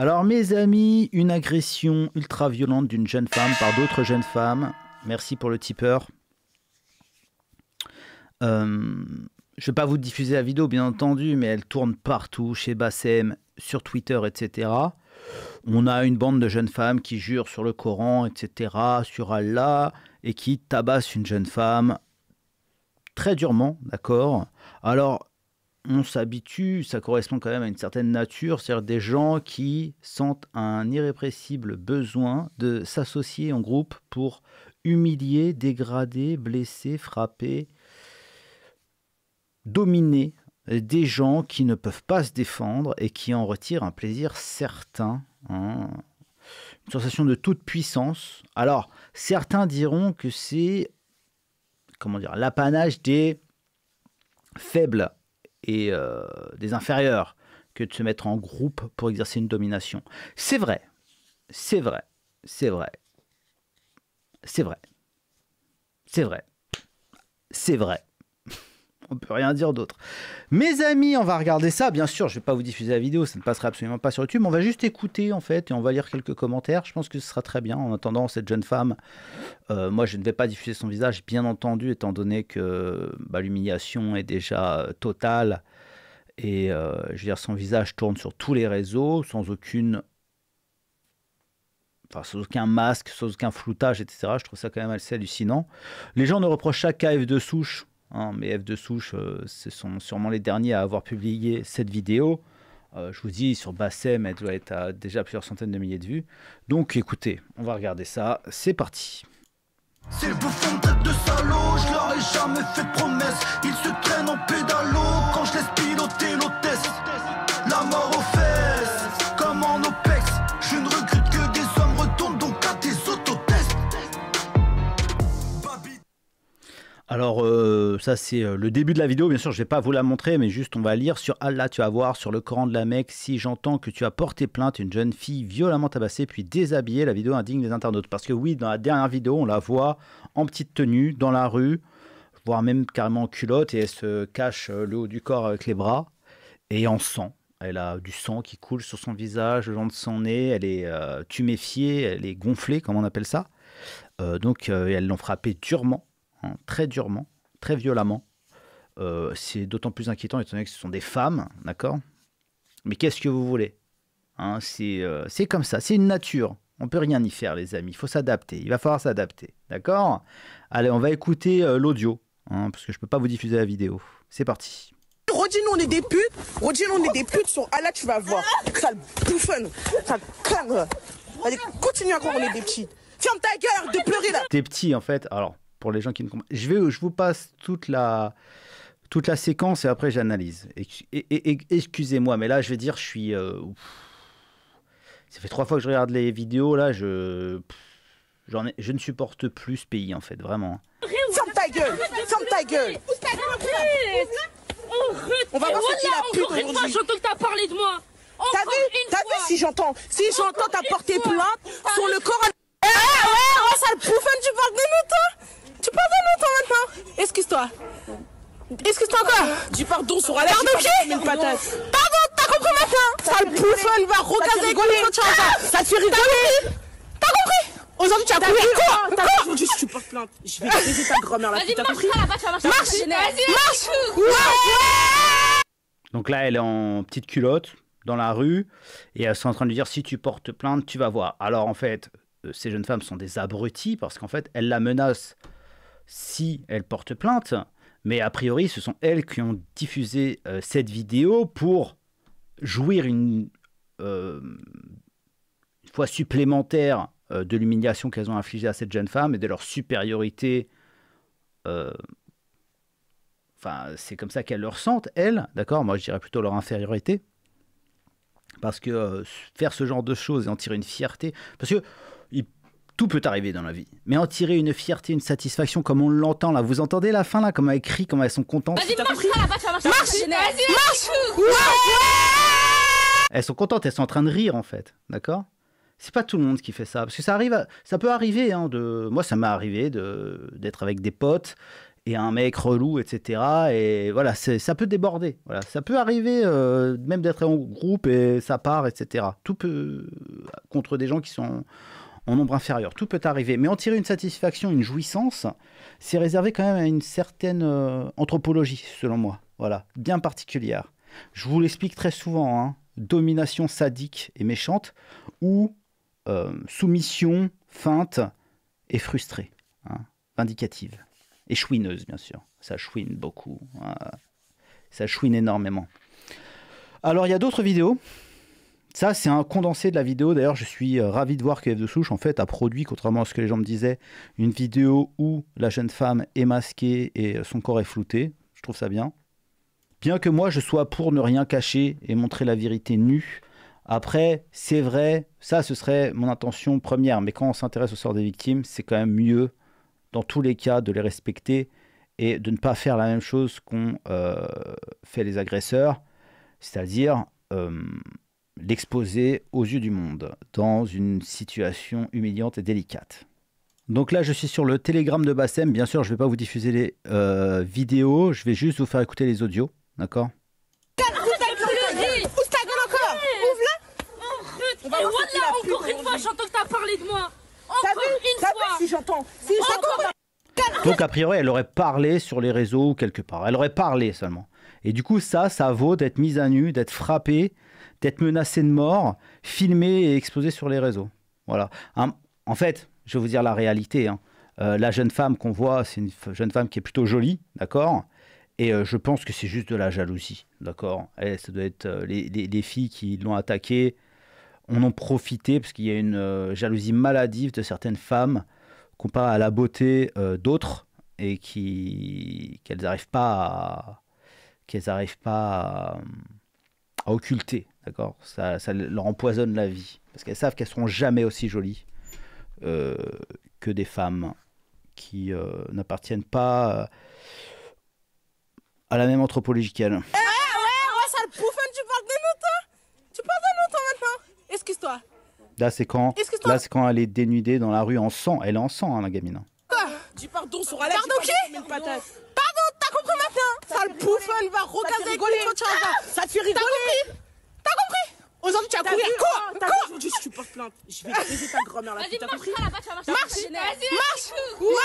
Alors mes amis, une agression ultra violente d'une jeune femme par d'autres jeunes femmes. Merci pour le tipeur. Euh, je ne vais pas vous diffuser la vidéo bien entendu, mais elle tourne partout, chez Bassem, sur Twitter, etc. On a une bande de jeunes femmes qui jurent sur le Coran, etc., sur Allah, et qui tabassent une jeune femme très durement, d'accord Alors, on s'habitue, ça correspond quand même à une certaine nature, c'est-à-dire des gens qui sentent un irrépressible besoin de s'associer en groupe pour humilier, dégrader, blesser, frapper, dominer des gens qui ne peuvent pas se défendre et qui en retirent un plaisir certain. Hein. Une sensation de toute puissance. Alors, certains diront que c'est comment dire l'apanage des faibles et euh, des inférieurs que de se mettre en groupe pour exercer une domination. C'est vrai, c'est vrai, c'est vrai, c'est vrai, c'est vrai, c'est vrai on peut rien dire d'autre. Mes amis, on va regarder ça. Bien sûr, je vais pas vous diffuser la vidéo, ça ne passera absolument pas sur YouTube. on va juste écouter en fait et on va lire quelques commentaires. Je pense que ce sera très bien. En attendant, cette jeune femme, euh, moi je ne vais pas diffuser son visage, bien entendu, étant donné que bah, l'humiliation est déjà euh, totale. Et euh, je veux dire, son visage tourne sur tous les réseaux sans aucune Enfin, sans aucun masque, sans aucun floutage, etc. Je trouve ça quand même assez hallucinant. Les gens ne reprochent chaque KF de souche. Hein, mes F de souche, euh, ce sont sûrement les derniers à avoir publié cette vidéo. Euh, je vous dis, sur Bassem, elle doit être à déjà plusieurs centaines de milliers de vues. Donc écoutez, on va regarder ça. C'est parti. de je ai jamais fait promesse. Ils se en pédalo quand je laisse piloter l'hôtesse. Ça, c'est euh, le début de la vidéo. Bien sûr, je vais pas vous la montrer, mais juste on va lire sur Allah, tu vas voir, sur le Coran de la Mecque. Si j'entends que tu as porté plainte, une jeune fille violemment tabassée puis déshabillée, la vidéo indigne des internautes. Parce que oui, dans la dernière vidéo, on la voit en petite tenue, dans la rue, voire même carrément en culotte, et elle se cache euh, le haut du corps avec les bras, et en sang. Elle a du sang qui coule sur son visage, le long de son nez, elle est euh, tuméfiée, elle est gonflée, comme on appelle ça. donc, elle elles l'ont frappée durement, hein, très durement très violemment. Euh, c'est d'autant plus inquiétant étant donné que ce sont des femmes, d'accord Mais qu'est-ce que vous voulez hein, c'est, euh, c'est comme ça, c'est une nature. On peut rien y faire, les amis. Il faut s'adapter. Il va falloir s'adapter, d'accord Allez, on va écouter euh, l'audio, hein, parce que je peux pas vous diffuser la vidéo. C'est parti. Rodine, on est des putes. Rodine, on est des putes. Sur Allah, tu vas voir. Ça le bouffonne. Ça le Allez, continue croire on est des petits. Ferme ta gueule, de pleurer là. Des petits, en fait. Alors, pour les gens qui ne comprennent je vais je vous passe toute la toute la séquence et après j'analyse excusez-moi mais là je vais dire je suis euh, ça fait trois fois que je regarde les vidéos là je j'en je ne supporte plus ce pays en fait vraiment Ferme ta gueule Ferme ta gueule on va voir ce qu'il a pu aujourd'hui. Encore une fois, j'entends que t'as parlé de moi. T'as vu, t'as vu si j'entends, si j'entends t'as porté plainte sur le corps. Eh, ouais, eh, eh, oh, sale pouf tu parles de nous toi Est-ce que encore Dis pardon, sur Alex. Pardon qui Une patate. Pardon, t'as compris maintenant Sale pouffe, va recaser les Ça te ah fait rigoler T'as compris Aujourd'hui, tu as compris quoi Aujourd'hui, si tu portes plainte, je vais baiser ta grand-mère là. Vas-y, Marche, marche, marche. Donc là, elle est en petite culotte dans la rue et elles sont en train de lui dire si tu portes plainte, tu vas voir. Alors en fait, euh, ces jeunes femmes sont des abrutis parce qu'en fait, elles la menacent si elles portent plainte, mais a priori, ce sont elles qui ont diffusé euh, cette vidéo pour jouir une, euh, fois supplémentaire euh, de l'humiliation qu'elles ont infligée à cette jeune femme et de leur supériorité. Enfin, c'est comme ça qu'elles le ressentent, elles, d'accord Moi, je dirais plutôt leur infériorité. Parce que faire ce genre de choses et en tirer une fierté. Parce que tout peut arriver dans la vie. Mais en tirer une fierté, une satisfaction comme on l'entend là. Vous entendez la fin là, comme elle crie, comme elles sont contentes. Vas-y, marche marche. Marche, Elles sont contentes, elles sont en train de rire en fait, d'accord c'est pas tout le monde qui fait ça parce que ça arrive ça peut arriver hein, de moi ça m'est arrivé de d'être avec des potes et un mec relou etc et voilà ça peut déborder voilà ça peut arriver euh, même d'être en groupe et ça part etc tout peut contre des gens qui sont en nombre inférieur. Tout peut arriver. Mais en tirer une satisfaction, une jouissance, c'est réservé quand même à une certaine euh, anthropologie, selon moi. Voilà, bien particulière. Je vous l'explique très souvent. Hein. Domination sadique et méchante ou euh, soumission feinte et frustrée. Hein. Vindicative. Et chouineuse, bien sûr. Ça chouine beaucoup. Hein. Ça chouine énormément. Alors, il y a d'autres vidéos ça, c'est un condensé de la vidéo. D'ailleurs, je suis euh, ravi de voir que de Souche, en fait, a produit, contrairement à ce que les gens me disaient, une vidéo où la jeune femme est masquée et euh, son corps est flouté. Je trouve ça bien. Bien que moi, je sois pour ne rien cacher et montrer la vérité nue. Après, c'est vrai, ça, ce serait mon intention première. Mais quand on s'intéresse au sort des victimes, c'est quand même mieux, dans tous les cas, de les respecter et de ne pas faire la même chose qu'ont euh, fait les agresseurs. C'est-à-dire... D'exposer aux yeux du monde, dans une situation humiliante et délicate. Donc là, je suis sur le télégramme de Bassem. Bien sûr, je ne vais pas vous diffuser les euh, vidéos, je vais juste vous faire écouter les audios, d'accord encore que parlé de moi. une fois. si Donc a priori, elle aurait parlé sur les réseaux ou quelque part. Elle aurait parlé seulement. Et du coup, ça, ça vaut d'être mise à nu, d'être frappée d'être menacé de mort, filmé et exposé sur les réseaux. Voilà. en fait, je vais vous dire la réalité. Hein. Euh, la jeune femme qu'on voit, c'est une jeune femme qui est plutôt jolie, d'accord et euh, je pense que c'est juste de la jalousie, d'accord Ça doit être euh, les, filles qui l'ont attaquée, on en profité parce qu'il y a une jalousie maladive de certaines femmes comparée à la beauté d'autres et qui qu'elles n'arrivent pas qu'elles n'arrivent pas à, à occulter, d'accord ça, leur empoisonne la vie, parce qu'elles savent qu'elles seront jamais aussi jolies euh, que des femmes qui euh, n'appartiennent pas euh, à la même anthropologie qu'elles. ouais, ouais, ouais, sale pouf, tu parles de nous, Tu parles de nous, maintenant Excuse-toi. Là, c'est quand, là, c'est quand elle est dénudée dans la rue en sang. Elle est en sang, hein, la gamine. Quoi parles pardon sur la Pardon qui bouffonne, va, regarde rigoler quand tu Ça te fait rigoler. T'as compris T'as compris Aujourd'hui, tu as courir. Cours oh, Cours Aujourd'hui, si tu porte plainte. Je vais baiser ta grand-mère là. Vas-y, marche là-bas, tu vas marcher. Marche Marche Marche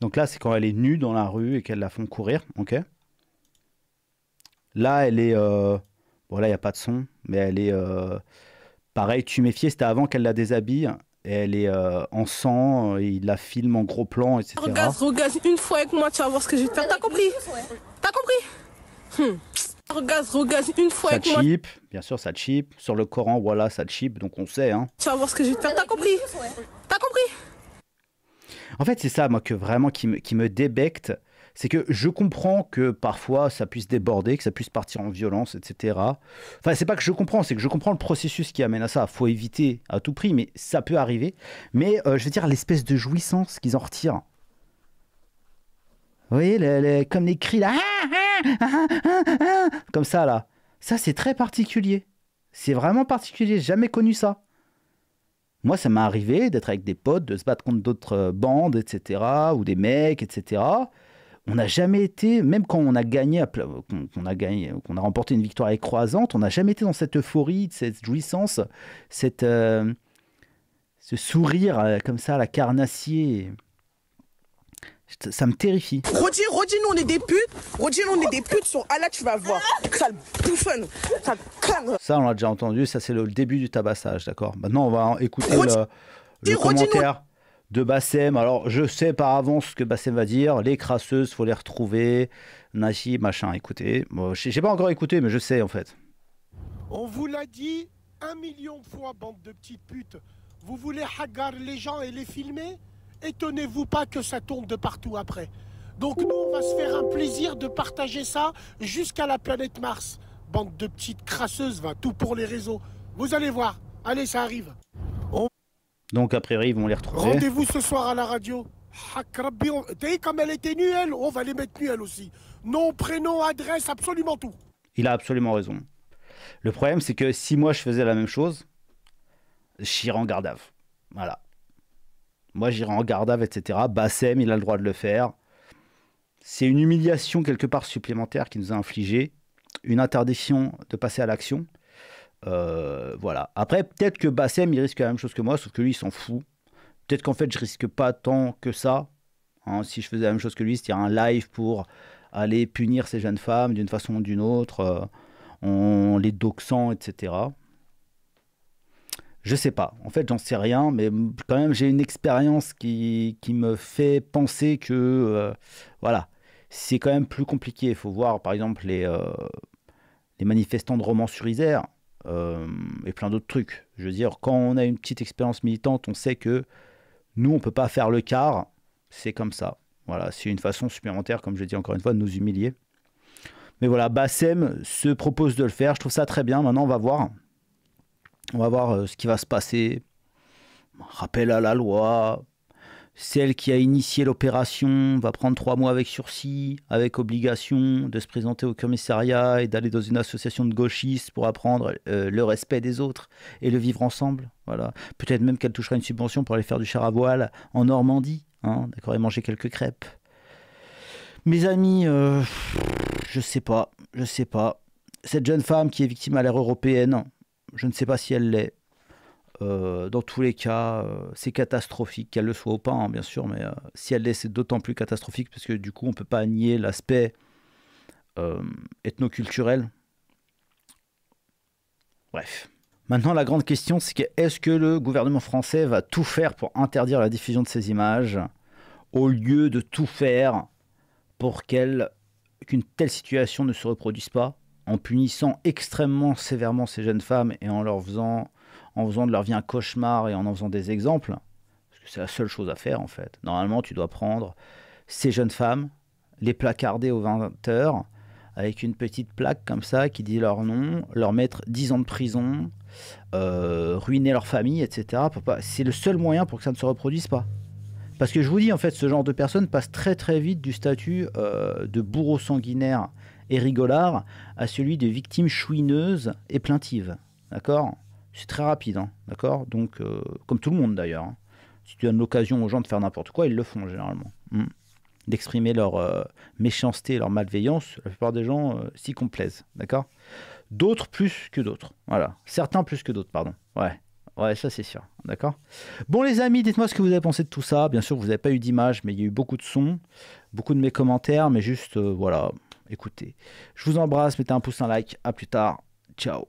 Donc là, c'est quand elle est nue dans la rue et qu'elle la font courir, ok Là, elle est... Euh... Bon, là, il n'y a pas de son, mais elle est... Euh... Pareil, tu méfiais, c'était avant qu'elle la déshabille elle est euh, en sang, euh, il la filme en gros plan, etc. Regarde, regarde, une fois avec moi, tu vas voir ce que je vais faire. T'as compris T'as compris hmm. Regarde, regarde, une fois avec moi. Ça chip, bien sûr, ça chip. Sur le Coran, voilà, ça chip, donc on sait. Hein. Tu vas voir ce que je vais faire. T'as compris T'as compris En fait, c'est ça, moi, que vraiment, qui me, qui me débecte c'est que je comprends que parfois ça puisse déborder, que ça puisse partir en violence, etc. Enfin, c'est pas que je comprends, c'est que je comprends le processus qui amène à ça. Faut éviter à tout prix, mais ça peut arriver. Mais euh, je veux dire, l'espèce de jouissance qu'ils en retirent. Vous voyez, comme les cris là, ah, ah, ah, comme ça là. Ça, c'est très particulier. C'est vraiment particulier, jamais connu ça. Moi, ça m'est arrivé d'être avec des potes, de se battre contre d'autres euh, bandes, etc., ou des mecs, etc on n'a jamais été, même quand on a gagné, qu'on a gagné, qu'on a remporté une victoire écroisante, on n'a jamais été dans cette euphorie, cette jouissance, cette, euh, ce sourire euh, comme ça, la carnassier. Ça, me terrifie. Rodi, nous on est des putes. nous on est des putes sur Allah, tu vas voir. Ça le bouffonne. Ça Ça, on l'a déjà entendu. Ça, c'est le début du tabassage, d'accord Maintenant, on va écouter le, le commentaire de Bassem. Alors, je sais par avance ce que Bassem va dire. Les crasseuses, faut les retrouver. Naci, machin. Écoutez, moi, j'ai pas encore écouté, mais je sais en fait. On vous l'a dit un million de fois, bande de petites putes. Vous voulez hagar les gens et les filmer Étonnez-vous pas que ça tourne de partout après. Donc nous, on va se faire un plaisir de partager ça jusqu'à la planète Mars. Bande de petites crasseuses, va tout pour les réseaux. Vous allez voir. Allez, ça arrive. Donc, a priori, ils vont les retrouver. Rendez-vous ce soir à la radio. comme elle était Nuelle, On va les mettre Nuelle aussi. Nom, prénom, adresse, absolument tout. Il a absolument raison. Le problème, c'est que si moi je faisais la même chose, j'irais en gardave. Voilà. Moi, j'irais en gardave, etc. Bassem, il a le droit de le faire. C'est une humiliation quelque part supplémentaire qui nous a infligé, une interdiction de passer à l'action. Euh, voilà. Après, peut-être que Bassem, il risque la même chose que moi, sauf que lui, il s'en fout. Peut-être qu'en fait, je risque pas tant que ça. Hein. si je faisais la même chose que lui, c'est-à-dire un live pour aller punir ces jeunes femmes d'une façon ou d'une autre, euh, en les doxant, etc. Je sais pas. En fait, j'en sais rien, mais quand même, j'ai une expérience qui, qui, me fait penser que, euh, voilà, c'est quand même plus compliqué. Il faut voir, par exemple, les, les manifestants de romans sur Isère. Euh, et plein d'autres trucs. Je veux dire, quand on a une petite expérience militante, on sait que nous, on peut pas faire le quart. C'est comme ça. Voilà, c'est une façon supplémentaire, comme je l'ai dit encore une fois, de nous humilier. Mais voilà, Bassem se propose de le faire. Je trouve ça très bien. Maintenant, on va voir. On va voir euh, ce qui va se passer. Rappel à la loi, celle qui a initié l'opération va prendre trois mois avec sursis, avec obligation de se présenter au commissariat et d'aller dans une association de gauchistes pour apprendre euh, le respect des autres et le vivre ensemble. Voilà. Peut-être même qu'elle touchera une subvention pour aller faire du char à voile en Normandie, hein, d'accord, et manger quelques crêpes. Mes amis, euh, je sais pas, je sais pas. Cette jeune femme qui est victime à l'ère européenne, je ne sais pas si elle l'est. Euh, dans tous les cas, euh, c'est catastrophique, qu'elle le soit ou pas, hein, bien sûr, mais euh, si elle l'est, c'est d'autant plus catastrophique, parce que du coup, on ne peut pas nier l'aspect ethnoculturel. Bref. Maintenant, la grande question, c'est que, est-ce que le gouvernement français va tout faire pour interdire la diffusion de ces images, au lieu de tout faire pour qu'elle, qu'une telle situation ne se reproduise pas, en punissant extrêmement sévèrement ces jeunes femmes et en leur faisant en faisant de leur vie un cauchemar et en en faisant des exemples, parce que c'est la seule chose à faire en fait. Normalement, tu dois prendre ces jeunes femmes, les placarder aux 20 heures avec une petite plaque comme ça qui dit leur nom, leur mettre 10 ans de prison, euh, ruiner leur famille, etc. C'est le seul moyen pour que ça ne se reproduise pas. Parce que je vous dis, en fait, ce genre de personnes passe très très vite du statut euh, de bourreau sanguinaire et rigolard à celui de victime chouineuse et plaintive. D'accord c'est très rapide, hein, d'accord Donc, euh, comme tout le monde d'ailleurs. Hein. Si tu donnes l'occasion aux gens de faire n'importe quoi, ils le font généralement. Hmm. D'exprimer leur euh, méchanceté, leur malveillance, la plupart des gens euh, s'y complaisent, d'accord D'autres plus que d'autres, voilà. Certains plus que d'autres, pardon. Ouais. Ouais, ça c'est sûr, d'accord Bon les amis, dites-moi ce que vous avez pensé de tout ça. Bien sûr, vous n'avez pas eu d'image, mais il y a eu beaucoup de sons, beaucoup de mes commentaires, mais juste, voilà, écoutez. Je vous embrasse, mettez un pouce, un like, à plus tard, ciao